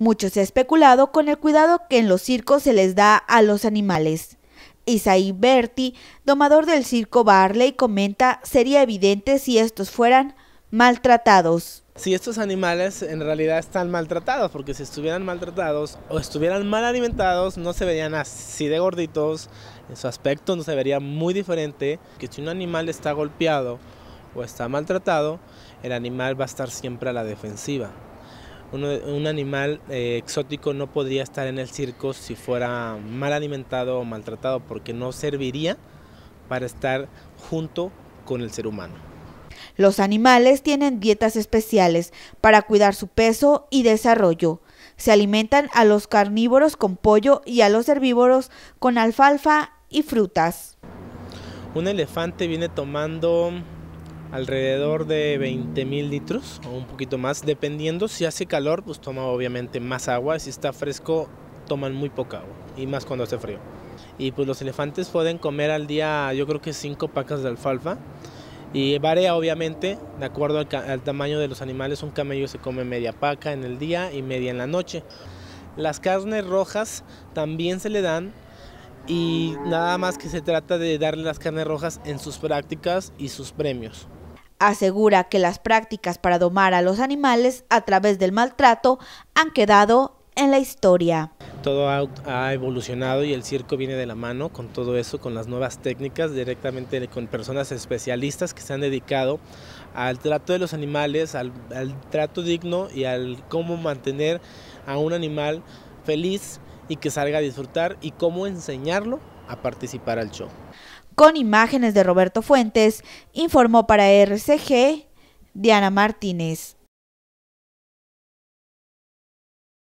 Mucho se ha especulado con el cuidado que en los circos se les da a los animales. Isaí Berti, domador del circo Barley, comenta, sería evidente si estos fueran maltratados. Si estos animales en realidad están maltratados, porque si estuvieran maltratados o estuvieran mal alimentados, no se verían así de gorditos, en su aspecto no se vería muy diferente, que si un animal está golpeado o está maltratado, el animal va a estar siempre a la defensiva un, animal eh, exótico no podría estar en el circo si fuera mal alimentado o maltratado, porque no serviría para estar junto con el ser humano. Los animales tienen dietas especiales para cuidar su peso y desarrollo. Se alimentan a los carnívoros con pollo y a los herbívoros con alfalfa y frutas. Un elefante viene tomando alrededor de mil litros o un poquito más, dependiendo si hace calor, pues toma obviamente más agua, si está fresco toman muy poca agua y más cuando hace frío. Y pues los elefantes pueden comer al día yo creo que 5 pacas de alfalfa y varía obviamente de acuerdo al, al tamaño de los animales, un camello se come media paca en el día y media en la noche. Las carnes rojas también se le dan y nada más que se trata de darle las carnes rojas en sus prácticas y sus premios. Asegura que las prácticas para domar a los animales a través del maltrato han quedado en la historia. Todo ha, evolucionado y el circo viene de la mano con todo eso, con las nuevas técnicas, directamente con personas especialistas que se han dedicado al trato de los animales, al trato digno y al cómo mantener a un animal feliz y que salga a disfrutar y cómo enseñarlo a participar al show. Con imágenes de Roberto Fuentes, informó para RCG Diana Martínez.